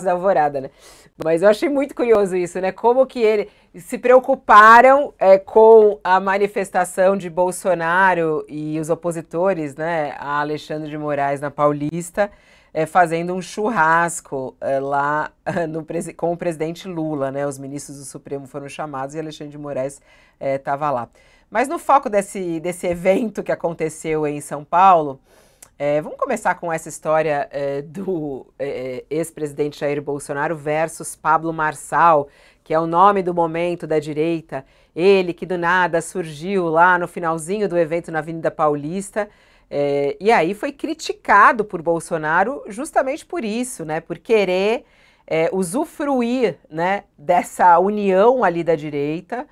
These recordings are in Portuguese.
da Alvorada, né? Mas eu achei muito curioso isso, né? Como que ele se preocuparam é, com a manifestação de Bolsonaro e os opositores, né? A Alexandre de Moraes na Paulista, é, fazendo um churrasco é, lá no, com o presidente Lula, né? Os ministros do Supremo foram chamados e Alexandre de Moraes estava é, lá. Mas no foco desse, desse evento que aconteceu em São Paulo, é, vamos começar com essa história é, do é, é, ex-presidente Jair Bolsonaro versus Pablo Marçal, que é o nome do momento da direita. Ele que do nada surgiu lá no finalzinho do evento na Avenida Paulista. É, e aí foi criticado por Bolsonaro justamente por isso, né? Por querer é, usufruir né, dessa união ali da direita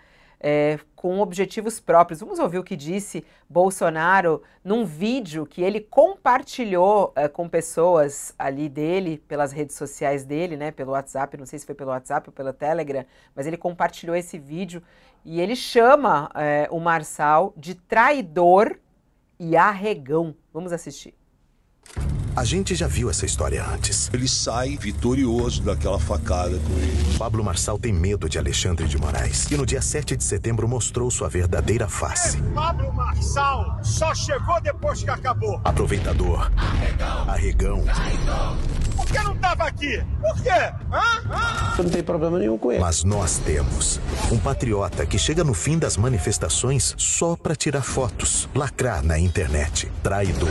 com objetivos próprios. Vamos ouvir o que disse Bolsonaro num vídeo que ele compartilhou uh, com pessoas ali dele, pelas redes sociais dele, né, pelo WhatsApp, não sei se foi pelo WhatsApp ou pelo Telegram, mas ele compartilhou esse vídeo e ele chama uh, o Marçal de traidor e arregão. Vamos assistir. A gente já viu essa história antes. Ele sai vitorioso daquela facada com ele. Pablo Marçal tem medo de Alexandre de Moraes e no dia 7 de setembro mostrou sua verdadeira face. É, Pablo Marçal só chegou depois que acabou. Aproveitador. Arregão. Arregão. Arregão por que não estava aqui? Por quê? Hã? Hã? Eu não tem problema nenhum com ele. Mas nós temos um patriota que chega no fim das manifestações só para tirar fotos, lacrar na internet, traidor.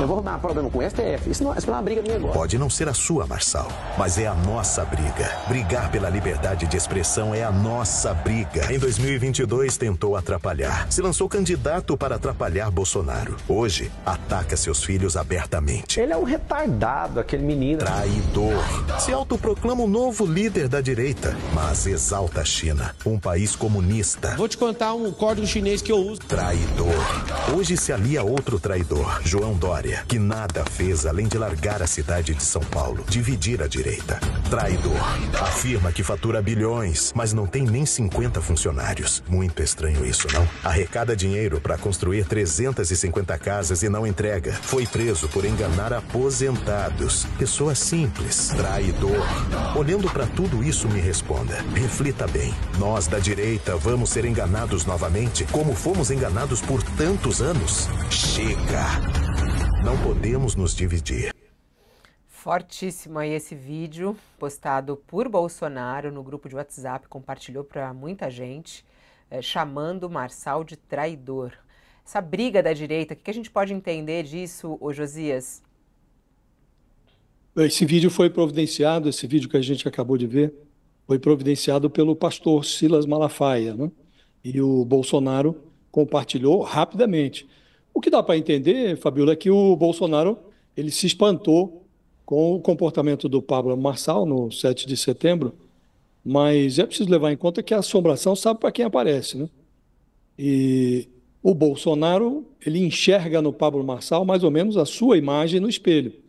Eu vou arrumar problema com o STF. Isso não, é, isso não é uma briga minha agora. Pode não ser a sua, Marçal, mas é a nossa briga. Brigar pela liberdade de expressão é a nossa briga. Em 2022 tentou atrapalhar. Se lançou candidato para atrapalhar Bolsonaro. Hoje ataca seus filhos abertamente. Ele é um retardado, aquele menino traidor. Se autoproclama o novo líder da direita, mas exalta a China, um país comunista. Vou te contar um código chinês que eu uso. Traidor. Hoje se alia outro traidor, João Dória, que nada fez além de largar a cidade de São Paulo, dividir a direita. Traidor. Afirma que fatura bilhões, mas não tem nem 50 funcionários. Muito estranho isso, não? Arrecada dinheiro para construir 350 casas e não entrega. Foi preso por enganar aposentados. Pessoa pessoa simples, traidor? Olhando para tudo isso, me responda. Reflita bem. Nós da direita vamos ser enganados novamente, como fomos enganados por tantos anos? Chega! Não podemos nos dividir. Fortíssimo aí esse vídeo postado por Bolsonaro no grupo de WhatsApp, compartilhou para muita gente, é, chamando Marçal de traidor essa briga da direita, o que a gente pode entender disso, ô Josias? Esse vídeo foi providenciado, esse vídeo que a gente acabou de ver, foi providenciado pelo pastor Silas Malafaia, né? E o Bolsonaro compartilhou rapidamente. O que dá para entender, Fabiola, é que o Bolsonaro ele se espantou com o comportamento do Pablo Marçal no 7 de setembro, mas é preciso levar em conta que a assombração sabe para quem aparece, né? E o Bolsonaro, ele enxerga no Pablo Marçal mais ou menos a sua imagem no espelho.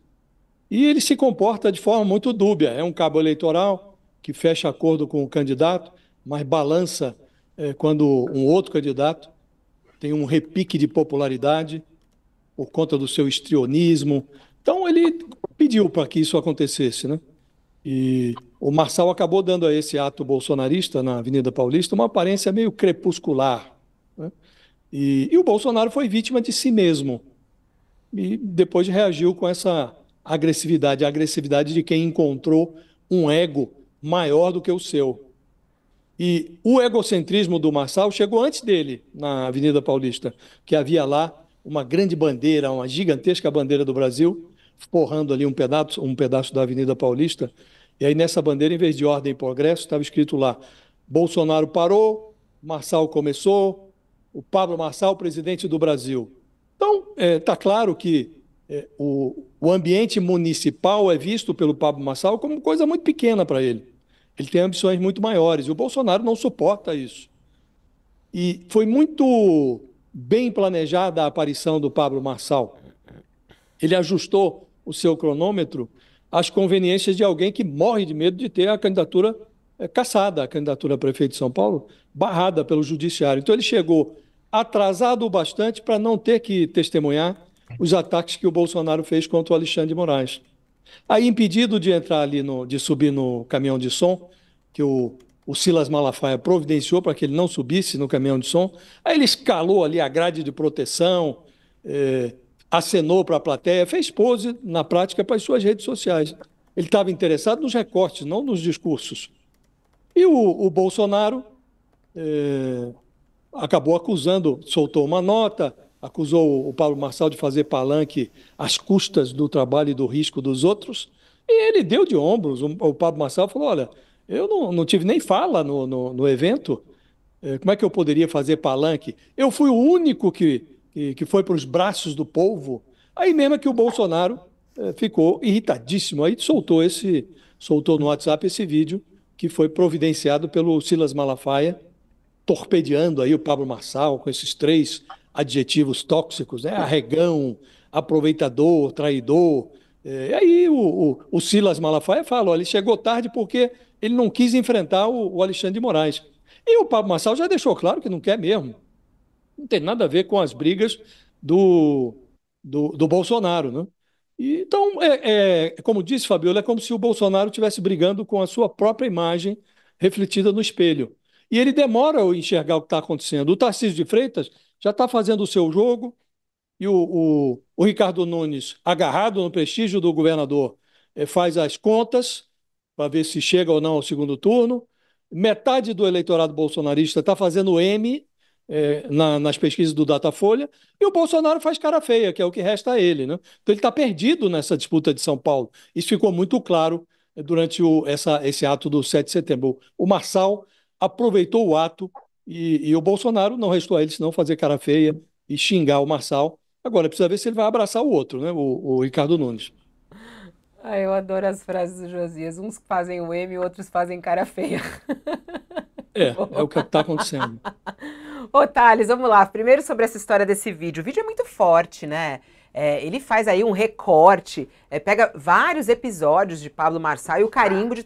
E ele se comporta de forma muito dúbia. É um cabo eleitoral que fecha acordo com o candidato, mas balança é, quando um outro candidato tem um repique de popularidade por conta do seu estrionismo. Então ele pediu para que isso acontecesse, né? E o Marçal acabou dando a esse ato bolsonarista na Avenida Paulista uma aparência meio crepuscular. Né? E, e, o Bolsonaro foi vítima de si mesmo. E depois reagiu com essa agressividade, a agressividade de quem encontrou um ego maior do que o seu. E o egocentrismo do Marçal chegou antes dele, na Avenida Paulista, que havia lá uma grande bandeira, uma gigantesca bandeira do Brasil, forrando ali um pedaço, um pedaço da Avenida Paulista. E aí nessa bandeira, em vez de ordem e progresso, estava escrito lá: Bolsonaro parou, Marçal começou, o Pablo Marçal, presidente do Brasil. Então, está é, tá claro que é, o, o ambiente municipal é visto pelo Pablo Massal como coisa muito pequena para ele. Ele tem ambições muito maiores. E o Bolsonaro não suporta isso. E foi muito bem planejada a aparição do Pablo Marçal. Ele ajustou o seu cronômetro às conveniências de alguém que morre de medo de ter a candidatura é, caçada, a candidatura a prefeito de São Paulo, barrada pelo judiciário. Então ele chegou atrasado o bastante para não ter que testemunhar os ataques que o Bolsonaro fez contra o Alexandre de Moraes. Aí, impedido de entrar ali, no, de subir no caminhão de som, que o, o Silas Malafaia providenciou para que ele não subisse no caminhão de som, aí ele escalou ali a grade de proteção, eh, acenou para a plateia, fez pose, na prática, para as suas redes sociais. Ele estava interessado nos recortes, não nos discursos. E o, o Bolsonaro eh, acabou acusando, soltou uma nota acusou o Paulo Marçal de fazer palanque às custas do trabalho e do risco dos outros, e ele deu de ombros. O Paulo Marçal falou: olha, eu não, não tive nem fala no, no, no, evento, é, como é que eu poderia fazer palanque? Eu fui o único que, que foi para os braços do povo. Aí mesmo é que o Bolsonaro é, ficou irritadíssimo, aí soltou esse soltou no WhatsApp esse vídeo que foi providenciado pelo Silas Malafaia, torpedeando aí o Pablo Marçal com esses três adjetivos tóxicos, né? arregão, aproveitador, traidor. E é, aí o, o, o Silas Malafaia fala, ele chegou tarde porque ele não quis enfrentar o, o Alexandre de Moraes. E o Pablo Marçal já deixou claro que não quer mesmo. Não tem nada a ver com as brigas do, do, do Bolsonaro, né? então, é, é, como disse Fabiola, é como se o Bolsonaro estivesse brigando com a sua própria imagem refletida no espelho. E ele demora a enxergar o que está acontecendo. O Tarcísio de Freitas já está fazendo o seu jogo, e o, o, o, Ricardo Nunes, agarrado no prestígio do governador, eh, faz as contas para ver se chega ou não ao segundo turno. Metade do eleitorado bolsonarista está fazendo M é, na, nas pesquisas do Datafolha, e o Bolsonaro faz cara feia, que é o que resta a ele. Né? Então ele está perdido nessa disputa de São Paulo. Isso ficou muito claro eh, durante o, essa, esse ato do 7 de setembro. O Marçal aproveitou o ato e, e o Bolsonaro não restou a ele senão fazer cara feia e xingar o Marçal. Agora precisa ver se ele vai abraçar o outro, né? O, o Ricardo Nunes. Ah, eu adoro as frases do Josias. Uns fazem o M, outros fazem cara feia. É, é o que está acontecendo. Ô, Thales, vamos lá. Primeiro sobre essa história desse vídeo. O vídeo é muito forte, né? É, ele faz aí um recorte, é, pega vários episódios de Pablo Marçal e o carimbo de